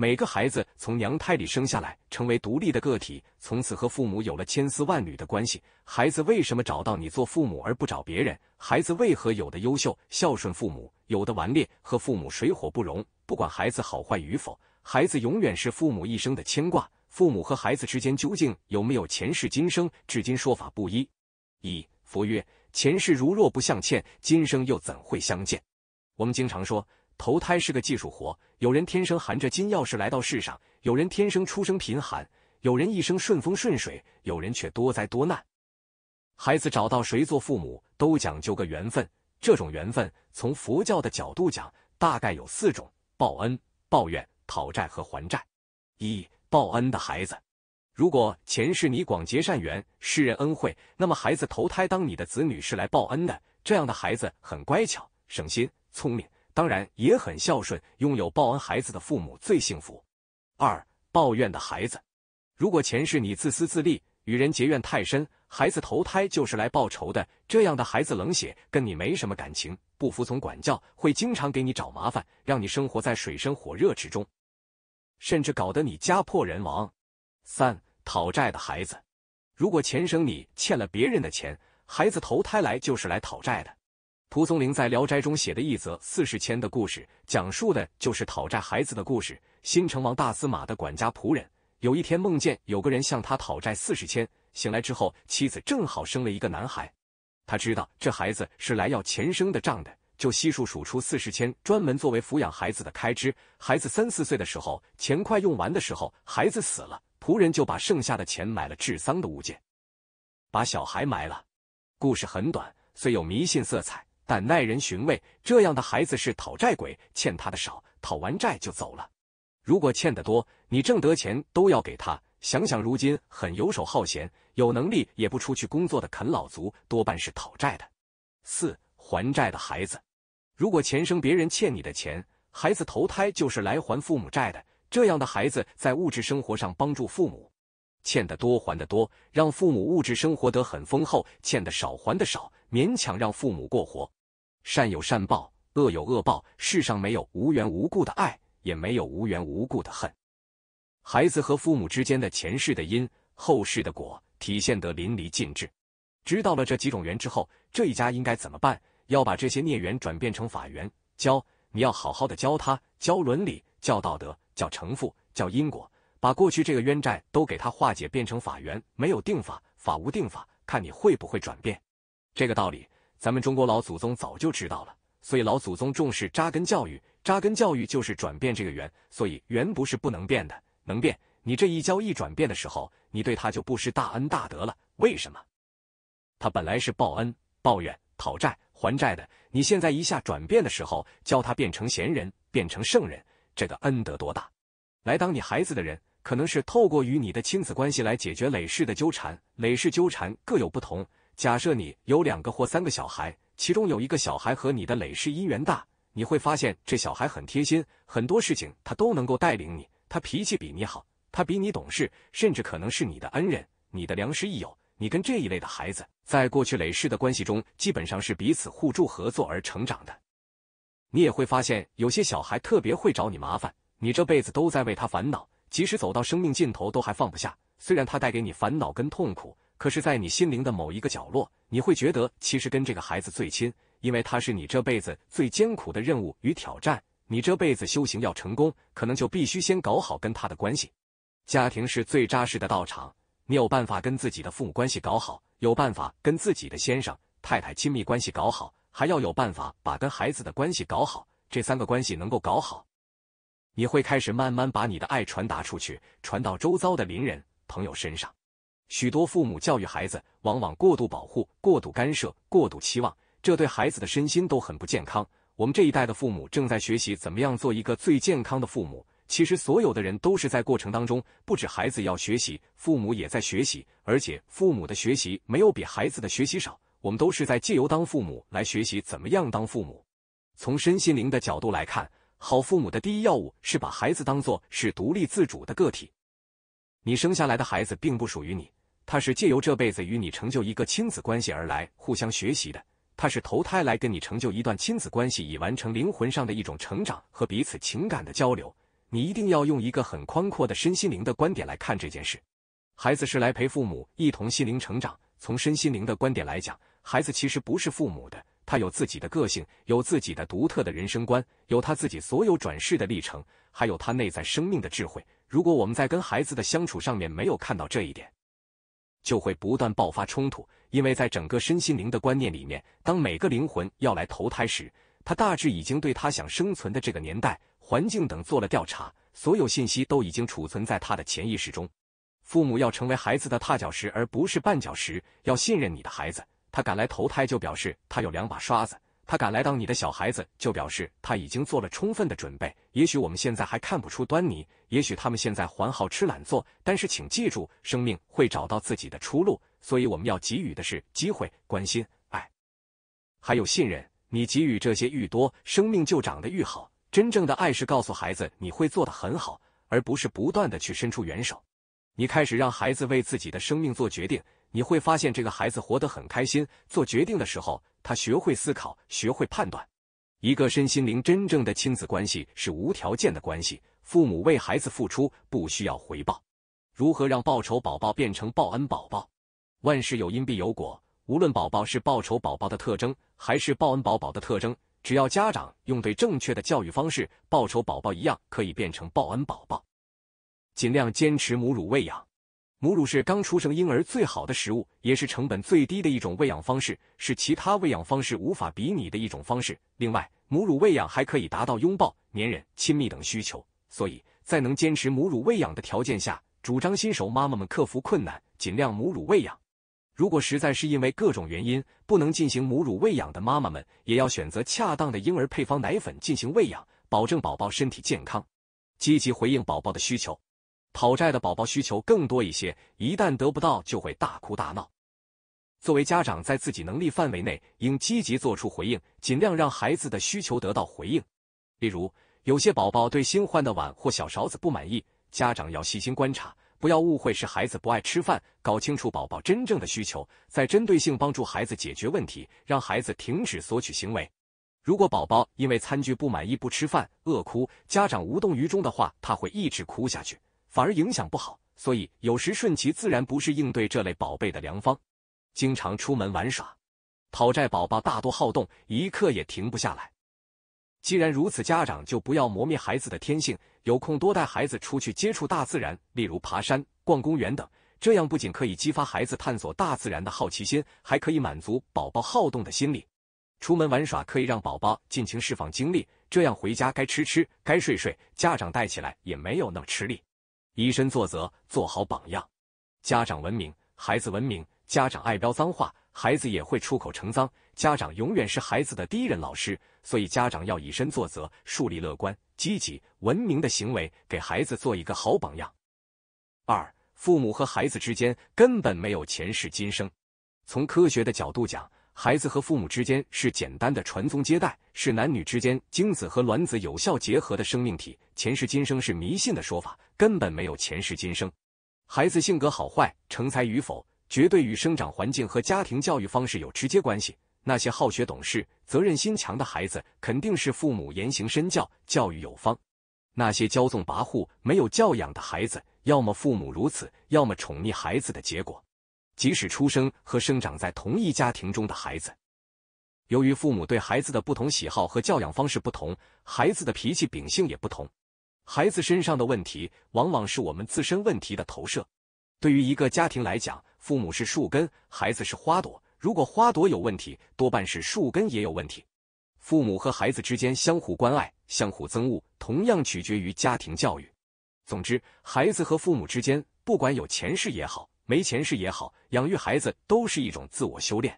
每个孩子从娘胎里生下来，成为独立的个体，从此和父母有了千丝万缕的关系。孩子为什么找到你做父母而不找别人？孩子为何有的优秀孝顺父母，有的顽劣和父母水火不容？不管孩子好坏与否，孩子永远是父母一生的牵挂。父母和孩子之间究竟有没有前世今生？至今说法不一。一佛曰：前世如若不相欠，今生又怎会相见？我们经常说。投胎是个技术活，有人天生含着金钥匙来到世上，有人天生出生贫寒，有人一生顺风顺水，有人却多灾多难。孩子找到谁做父母，都讲究个缘分。这种缘分，从佛教的角度讲，大概有四种：报恩、抱怨、讨债和还债。一、报恩的孩子，如果前世你广结善缘，施人恩惠，那么孩子投胎当你的子女是来报恩的。这样的孩子很乖巧、省心、聪明。当然也很孝顺，拥有报恩孩子的父母最幸福。二、抱怨的孩子，如果前世你自私自利，与人结怨太深，孩子投胎就是来报仇的。这样的孩子冷血，跟你没什么感情，不服从管教，会经常给你找麻烦，让你生活在水深火热之中，甚至搞得你家破人亡。三、讨债的孩子，如果前生你欠了别人的钱，孩子投胎来就是来讨债的。蒲松龄在《聊斋》中写的一则四十千的故事，讲述的就是讨债孩子的故事。新城王大司马的管家仆人，有一天梦见有个人向他讨债四十千，醒来之后，妻子正好生了一个男孩。他知道这孩子是来要钱生的账的，就悉数数出四十千，专门作为抚养孩子的开支。孩子三四岁的时候，钱快用完的时候，孩子死了，仆人就把剩下的钱买了治丧的物件，把小孩埋了。故事很短，虽有迷信色彩。但耐人寻味，这样的孩子是讨债鬼，欠他的少，讨完债就走了；如果欠得多，你挣得钱都要给他。想想如今很游手好闲、有能力也不出去工作的啃老族，多半是讨债的。四还债的孩子，如果前生别人欠你的钱，孩子投胎就是来还父母债的。这样的孩子在物质生活上帮助父母，欠得多还得多，让父母物质生活得很丰厚；欠的少还的少，勉强让父母过活。善有善报，恶有恶报，世上没有无缘无故的爱，也没有无缘无故的恨。孩子和父母之间的前世的因，后世的果，体现得淋漓尽致。知道了这几种缘之后，这一家应该怎么办？要把这些孽缘转变成法缘，教你要好好的教他，教伦理，教道德，教成父，教因果，把过去这个冤债都给他化解，变成法缘。没有定法，法无定法，看你会不会转变这个道理。咱们中国老祖宗早就知道了，所以老祖宗重视扎根教育。扎根教育就是转变这个缘，所以缘不是不能变的，能变。你这一教一转变的时候，你对他就不失大恩大德了。为什么？他本来是报恩、抱怨、讨债、还债的，你现在一下转变的时候，教他变成贤人，变成圣人，这个恩德多大？来当你孩子的人，可能是透过与你的亲子关系来解决累世的纠缠，累世纠缠各有不同。假设你有两个或三个小孩，其中有一个小孩和你的累世姻缘大，你会发现这小孩很贴心，很多事情他都能够带领你，他脾气比你好，他比你懂事，甚至可能是你的恩人、你的良师益友。你跟这一类的孩子，在过去累世的关系中，基本上是彼此互助合作而成长的。你也会发现有些小孩特别会找你麻烦，你这辈子都在为他烦恼，即使走到生命尽头都还放不下。虽然他带给你烦恼跟痛苦。可是，在你心灵的某一个角落，你会觉得其实跟这个孩子最亲，因为他是你这辈子最艰苦的任务与挑战。你这辈子修行要成功，可能就必须先搞好跟他的关系。家庭是最扎实的道场，你有办法跟自己的父母关系搞好，有办法跟自己的先生、太太亲密关系搞好，还要有办法把跟孩子的关系搞好。这三个关系能够搞好，你会开始慢慢把你的爱传达出去，传到周遭的邻人、朋友身上。许多父母教育孩子，往往过度保护、过度干涉、过度期望，这对孩子的身心都很不健康。我们这一代的父母正在学习怎么样做一个最健康的父母。其实，所有的人都是在过程当中，不止孩子要学习，父母也在学习，而且父母的学习没有比孩子的学习少。我们都是在借由当父母来学习怎么样当父母。从身心灵的角度来看，好父母的第一要务是把孩子当做是独立自主的个体。你生下来的孩子并不属于你。他是借由这辈子与你成就一个亲子关系而来，互相学习的。他是投胎来跟你成就一段亲子关系，以完成灵魂上的一种成长和彼此情感的交流。你一定要用一个很宽阔的身心灵的观点来看这件事。孩子是来陪父母一同心灵成长。从身心灵的观点来讲，孩子其实不是父母的，他有自己的个性，有自己的独特的人生观，有他自己所有转世的历程，还有他内在生命的智慧。如果我们在跟孩子的相处上面没有看到这一点，就会不断爆发冲突，因为在整个身心灵的观念里面，当每个灵魂要来投胎时，他大致已经对他想生存的这个年代、环境等做了调查，所有信息都已经储存在他的潜意识中。父母要成为孩子的踏脚石而不是绊脚石，要信任你的孩子，他敢来投胎就表示他有两把刷子，他敢来当你的小孩子就表示他已经做了充分的准备。也许我们现在还看不出端倪。也许他们现在还好吃懒做，但是请记住，生命会找到自己的出路，所以我们要给予的是机会、关心、爱，还有信任。你给予这些愈多，生命就长得愈好。真正的爱是告诉孩子你会做得很好，而不是不断的去伸出援手。你开始让孩子为自己的生命做决定，你会发现这个孩子活得很开心。做决定的时候，他学会思考，学会判断。一个身心灵真正的亲子关系是无条件的关系，父母为孩子付出不需要回报。如何让报仇宝宝变成报恩宝宝？万事有因必有果，无论宝宝是报仇宝宝的特征，还是报恩宝宝的特征，只要家长用对正确的教育方式，报仇宝宝一样可以变成报恩宝宝。尽量坚持母乳喂养。母乳是刚出生婴儿最好的食物，也是成本最低的一种喂养方式，是其他喂养方式无法比拟的一种方式。另外，母乳喂养还可以达到拥抱、粘人、亲密等需求。所以，在能坚持母乳喂养的条件下，主张新手妈妈们克服困难，尽量母乳喂养。如果实在是因为各种原因不能进行母乳喂养的妈妈们，也要选择恰当的婴儿配方奶粉进行喂养，保证宝宝身体健康，积极回应宝宝的需求。讨债的宝宝需求更多一些，一旦得不到就会大哭大闹。作为家长，在自己能力范围内，应积极做出回应，尽量让孩子的需求得到回应。例如，有些宝宝对新换的碗或小勺子不满意，家长要细心观察，不要误会是孩子不爱吃饭，搞清楚宝宝真正的需求，再针对性帮助孩子解决问题，让孩子停止索取行为。如果宝宝因为餐具不满意不吃饭、饿哭，家长无动于衷的话，他会一直哭下去。反而影响不好，所以有时顺其自然不是应对这类宝贝的良方。经常出门玩耍，讨债宝宝大多好动，一刻也停不下来。既然如此，家长就不要磨灭孩子的天性，有空多带孩子出去接触大自然，例如爬山、逛公园等。这样不仅可以激发孩子探索大自然的好奇心，还可以满足宝宝好动的心理。出门玩耍可以让宝宝尽情释放精力，这样回家该吃吃，该睡睡，家长带起来也没有那么吃力。以身作则，做好榜样。家长文明，孩子文明；家长爱飙脏话，孩子也会出口成脏。家长永远是孩子的第一任老师，所以家长要以身作则，树立乐观、积极、文明的行为，给孩子做一个好榜样。二、父母和孩子之间根本没有前世今生。从科学的角度讲。孩子和父母之间是简单的传宗接代，是男女之间精子和卵子有效结合的生命体。前世今生是迷信的说法，根本没有前世今生。孩子性格好坏、成才与否，绝对与生长环境和家庭教育方式有直接关系。那些好学懂事、责任心强的孩子，肯定是父母言行身教、教育有方；那些骄纵跋扈、没有教养的孩子，要么父母如此，要么宠溺孩子的结果。即使出生和生长在同一家庭中的孩子，由于父母对孩子的不同喜好和教养方式不同，孩子的脾气秉性也不同。孩子身上的问题，往往是我们自身问题的投射。对于一个家庭来讲，父母是树根，孩子是花朵。如果花朵有问题，多半是树根也有问题。父母和孩子之间相互关爱、相互憎恶，同样取决于家庭教育。总之，孩子和父母之间，不管有前世也好。没钱是也好，养育孩子都是一种自我修炼。